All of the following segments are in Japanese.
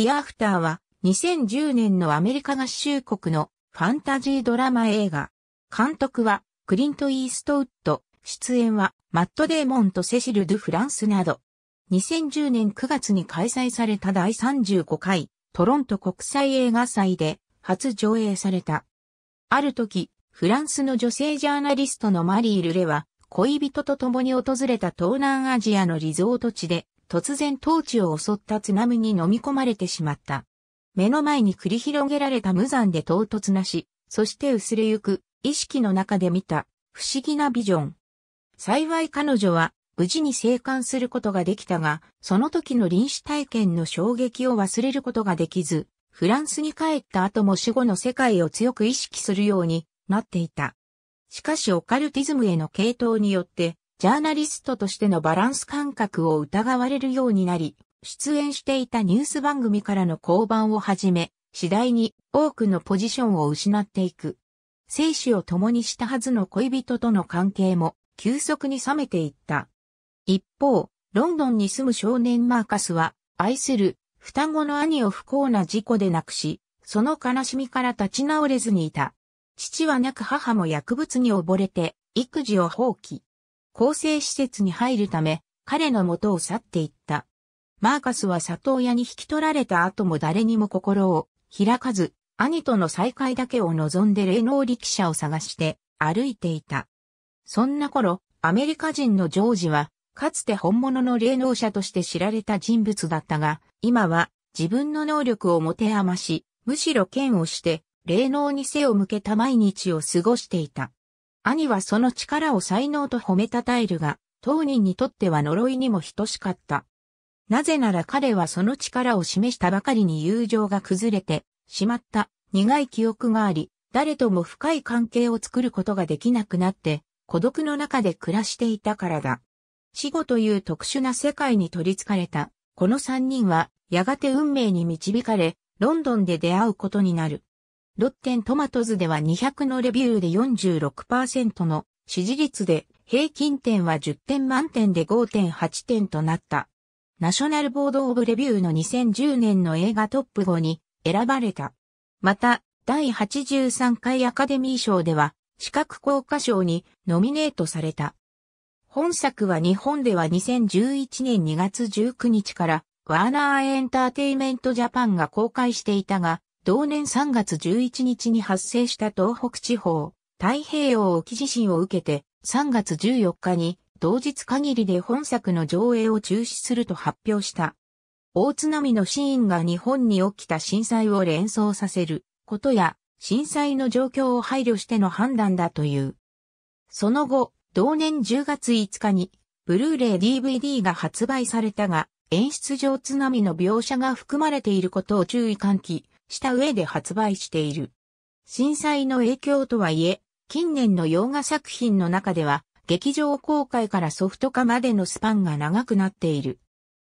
ヒアフターは2010年のアメリカ合衆国のファンタジードラマ映画。監督はクリント・イーストウッド、出演はマット・デーモンとセシル・ドゥ・フランスなど。2010年9月に開催された第35回トロント国際映画祭で初上映された。ある時、フランスの女性ジャーナリストのマリー・ルレは恋人と共に訪れた東南アジアのリゾート地で突然当地を襲った津波に飲み込まれてしまった。目の前に繰り広げられた無残で唐突なし、そして薄れゆく意識の中で見た不思議なビジョン。幸い彼女は無事に生還することができたが、その時の臨死体験の衝撃を忘れることができず、フランスに帰った後も死後の世界を強く意識するようになっていた。しかしオカルティズムへの系統によって、ジャーナリストとしてのバランス感覚を疑われるようになり、出演していたニュース番組からの降板をはじめ、次第に多くのポジションを失っていく。生死を共にしたはずの恋人との関係も急速に冷めていった。一方、ロンドンに住む少年マーカスは、愛する双子の兄を不幸な事故で亡くし、その悲しみから立ち直れずにいた。父はなく母も薬物に溺れて育児を放棄。構成施設に入るため、彼の元を去っていった。マーカスは里親に引き取られた後も誰にも心を開かず、兄との再会だけを望んで霊能力者を探して歩いていた。そんな頃、アメリカ人のジョージは、かつて本物の霊能者として知られた人物だったが、今は自分の能力を持て余し、むしろ剣をして、霊能に背を向けた毎日を過ごしていた。兄はその力を才能と褒めたたえるが、当人にとっては呪いにも等しかった。なぜなら彼はその力を示したばかりに友情が崩れてしまった苦い記憶があり、誰とも深い関係を作ることができなくなって孤独の中で暮らしていたからだ。死後という特殊な世界に取り憑かれた、この三人はやがて運命に導かれ、ロンドンで出会うことになる。ロッテントマトズでは200のレビューで46%の支持率で、平均点は10点満点で5.8点となった。ナショナルボードオブレビューの2010年の映画トップ5に選ばれた。また、第83回アカデミー賞では、視覚効果賞にノミネートされた。本作は日本では2011年2月19日から、ワーナーエンターテイメントジャパンが公開していたが、同年3月11日に発生した東北地方、太平洋沖地震を受けて、3月14日に同日限りで本作の上映を中止すると発表した。大津波のシーンが日本に起きた震災を連想させることや、震災の状況を配慮しての判断だという。その後、同年10月5日に、ブルーレイ DVD が発売されたが、演出上津波の描写が含まれていることを注意喚起、した上で発売している。震災の影響とはいえ、近年の洋画作品の中では、劇場公開からソフト化までのスパンが長くなっている。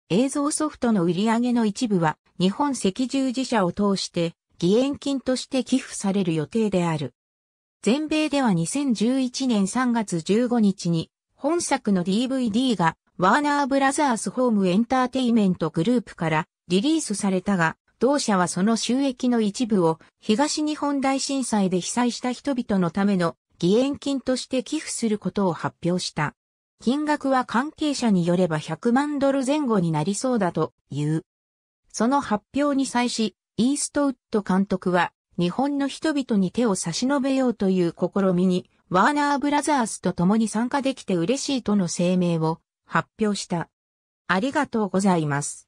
映像ソフトの売り上げの一部は、日本赤十字社を通して、義援金として寄付される予定である。全米では2011年3月15日に、本作の DVD が、ワーナーブラザースホームエンターテイメントグループからリリースされたが、同社はその収益の一部を東日本大震災で被災した人々のための義援金として寄付することを発表した。金額は関係者によれば100万ドル前後になりそうだという。その発表に際し、イーストウッド監督は日本の人々に手を差し伸べようという試みにワーナーブラザースと共に参加できて嬉しいとの声明を発表した。ありがとうございます。